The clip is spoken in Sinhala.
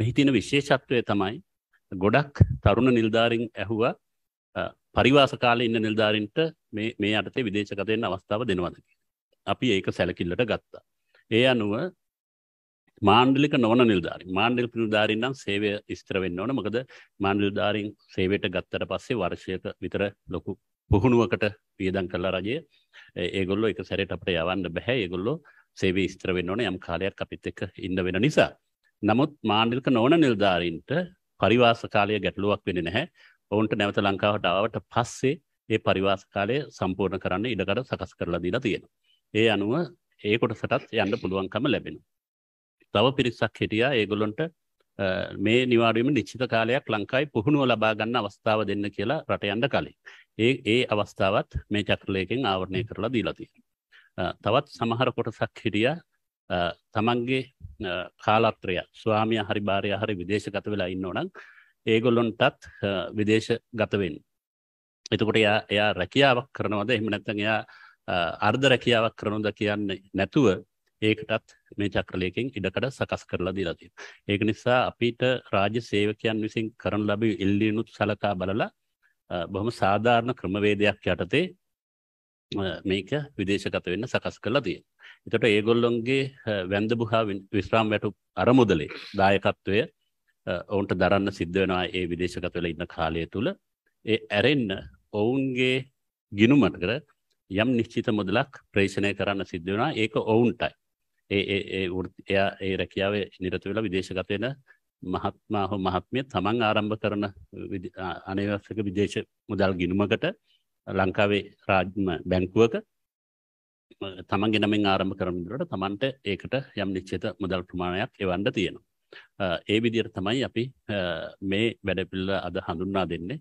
මෙහි තියෙන විශේෂත්වය තමයි ගොඩක් තරුණ නිල්ධාරින් ඇහුවා පරිවාස කාලේ ඉන්න නිල්ධාරින්ට මේ මේ යටතේ විදේශගතයෙන් අවස්ථාව දෙනවද අපි ඒක සැලකිල්ලට ගත්තා. ඒ අනුව මාණ්ඩලික නොවන නිල්ධාරින් මාණ්ඩලික නිල්ධාරින් නම් සේවය ඉස්තර වෙන්න ඕන. මොකද මාණ්ඩලිකාරින් සේවයට ගත්තට පස්සේ වර්ෂයක විතර ලොකු පුහුණුවකට වියදම් කළා රජය. ඒගොල්ලෝ එක සැරේට අපිට යවන්න බෑ. ඒගොල්ලෝ සේවය ඉස්තර වෙන්න ඕන යම් කාලයක් අපිත් එක්ක ඉන්න වෙන නිසා. නමුත් මාණ්ඩලික නොවන නිලධාරීන්ට පරිවාස කාලය ගැටලුවක් වෙන්නේ නැහැ. ඔවුන්ට නැවත ලංකාවට ආවට පස්සේ ඒ පරිවාස කාලය සම්පූර්ණ කරන්න ඉඩකඩ සකස් කරලා දීලා තියෙනවා. ඒ අනුව ඒ කොටසටත් යන්න පුළුවන්කම ලැබෙනවා. තව පිරිසක් හිටියා ඒගොල්ලන්ට මේ නිවාඩුවෙම නිශ්චිත කාලයක් ලංකාවේ පුහුණුව ලබා ගන්න අවස්ථාව දෙන්න කියලා රට යන්න කලින්. ඒ ඒ අවස්ථාවත් මේ චක්‍රලයකින් ආවරණය කරලා දීලා තියෙනවා. තවත් සමහර කොටසක් හිටියා තමන්ගේ කාලත්‍රය ස්වාමිය හරි භාරය හරි විදේශගත වෙලා ඉන්න ඕනම් ඒගොල්ලොන්ටත් විදේශ ගතවෙන්. එතකොට එයා එයා රැකියාවක් කරනවද එහෙම නැත්නම් එයා අර්ධ රැකියාවක් කරනවද කියන්නේ නැතුව ඒකටත් මේ චක්‍රලයකින් ඉඩකඩ සකස් කරලා දීලා තියෙනවා. ඒක නිසා අපිට රාජ්‍ය සේවකයන් විසින් කරන ලැබු ඉල්ලීනුත් සලකා බලලා බොහොම සාධාරණ ක්‍රමවේදයක් යටතේ මේක විදේශගත වෙන්න සකස් කරලා තියෙනවා. එතකොට ඒගොල්ලොන්ගේ වැන්දබුහා විශ්‍රාම වැටු අරමුදලේ දායකත්වය ඔවුන්ට දරන්න සිද්ධ වෙනවා ඒ විදේශගත වෙලා ඉන්න කාලය තුල. ඒ ඇරෙන්න ඔවුන්ගේ ගිනුමට යම් නිශ්චිත මුදලක් ප්‍රේෂණය කරන්න සිද්ධ වෙනවා. ඒක ඔවුන්ටයි. ඒ ඒ ඒ එයා ඒ රැකියාවේ නිරත වෙලා විදේශගත වෙන මහත්මා හෝ මහත්මිය තමන් ආරම්භ කරන අනේවස්ක විදේශ මුදල් ගිනුමකට ලංකාවේ රාජ්ම බැංකුවක තමන්ගේ නමින් ආරම්භ කරන විදිහට තමන්ට ඒකට යම් නිශ්චිත මුදල් ප්‍රමාණයක් එවන්න තියෙනවා. ඒ විදිහට තමයි අපි මේ වැඩපිළිවෙල අද හඳුන්වා දෙන්නේ.